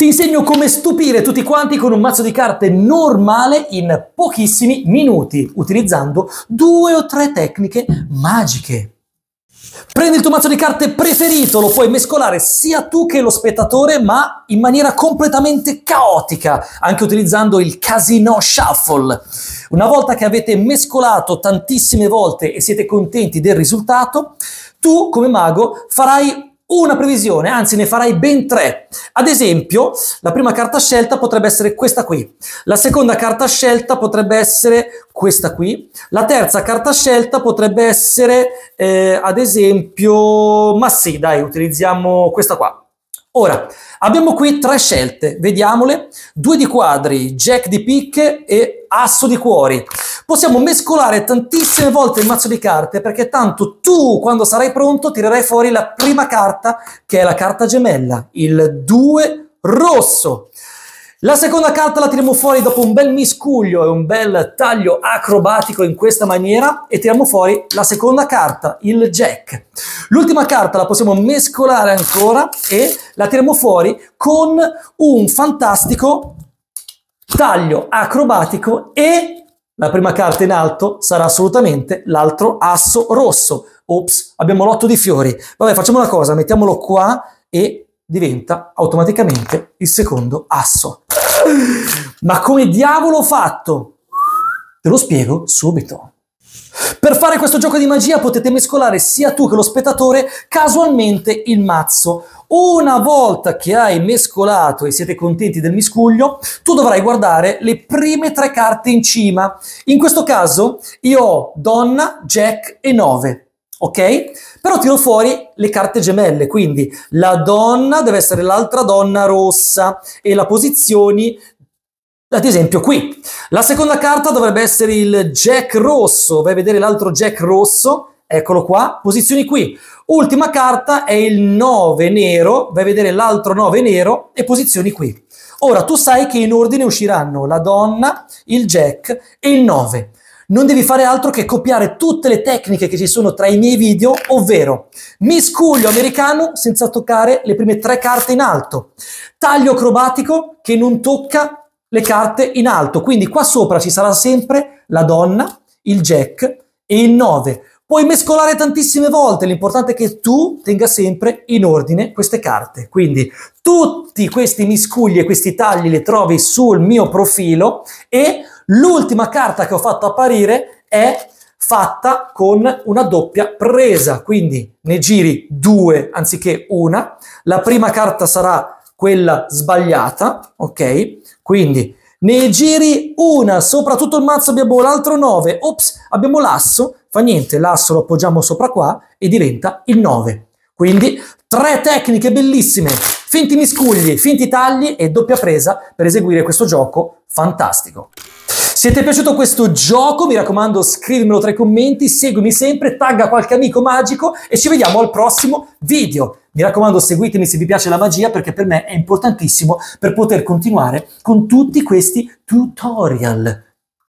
Ti insegno come stupire tutti quanti con un mazzo di carte normale in pochissimi minuti, utilizzando due o tre tecniche magiche. Prendi il tuo mazzo di carte preferito, lo puoi mescolare sia tu che lo spettatore, ma in maniera completamente caotica, anche utilizzando il casino shuffle. Una volta che avete mescolato tantissime volte e siete contenti del risultato, tu come mago farai una previsione, anzi ne farai ben tre. Ad esempio, la prima carta scelta potrebbe essere questa qui, la seconda carta scelta potrebbe essere questa qui, la terza carta scelta potrebbe essere, eh, ad esempio, ma sì, dai, utilizziamo questa qua. Ora, abbiamo qui tre scelte, vediamole, due di quadri, jack di picche e asso di cuori possiamo mescolare tantissime volte il mazzo di carte perché tanto tu quando sarai pronto tirerai fuori la prima carta che è la carta gemella, il 2 rosso. La seconda carta la tiriamo fuori dopo un bel miscuglio e un bel taglio acrobatico in questa maniera e tiriamo fuori la seconda carta, il jack. L'ultima carta la possiamo mescolare ancora e la tiriamo fuori con un fantastico taglio acrobatico e la prima carta in alto sarà assolutamente l'altro asso rosso. Ops, abbiamo l'otto di fiori. Vabbè, facciamo una cosa, mettiamolo qua e diventa automaticamente il secondo asso. Ma come diavolo ho fatto? Te lo spiego subito. Per fare questo gioco di magia potete mescolare sia tu che lo spettatore casualmente il mazzo. Una volta che hai mescolato e siete contenti del miscuglio, tu dovrai guardare le prime tre carte in cima. In questo caso io ho donna, jack e 9. Ok? Però tiro fuori le carte gemelle, quindi la donna deve essere l'altra donna rossa e la posizioni ad esempio qui. La seconda carta dovrebbe essere il jack rosso, vai a vedere l'altro jack rosso, eccolo qua, posizioni qui. Ultima carta è il 9 nero, vai a vedere l'altro 9 nero e posizioni qui. Ora tu sai che in ordine usciranno la donna, il jack e il 9. Non devi fare altro che copiare tutte le tecniche che ci sono tra i miei video, ovvero miscuglio americano senza toccare le prime tre carte in alto, taglio acrobatico che non tocca le carte in alto. Quindi qua sopra ci sarà sempre la donna, il jack e il 9. Puoi mescolare tantissime volte, l'importante è che tu tenga sempre in ordine queste carte. Quindi tutti questi miscugli e questi tagli li trovi sul mio profilo e l'ultima carta che ho fatto apparire è fatta con una doppia presa, quindi ne giri due anziché una. La prima carta sarà quella sbagliata, ok? Quindi nei giri una sopra tutto il mazzo, abbiamo l'altro 9, ops, abbiamo l'asso, fa niente, l'asso lo appoggiamo sopra qua e diventa il 9. Quindi tre tecniche bellissime, finti miscugli, finti tagli e doppia presa per eseguire questo gioco fantastico. Se ti è piaciuto questo gioco, mi raccomando, scrivimelo tra i commenti, seguimi sempre, tagga qualche amico magico e ci vediamo al prossimo video. Mi raccomando, seguitemi se vi piace la magia perché per me è importantissimo per poter continuare con tutti questi tutorial.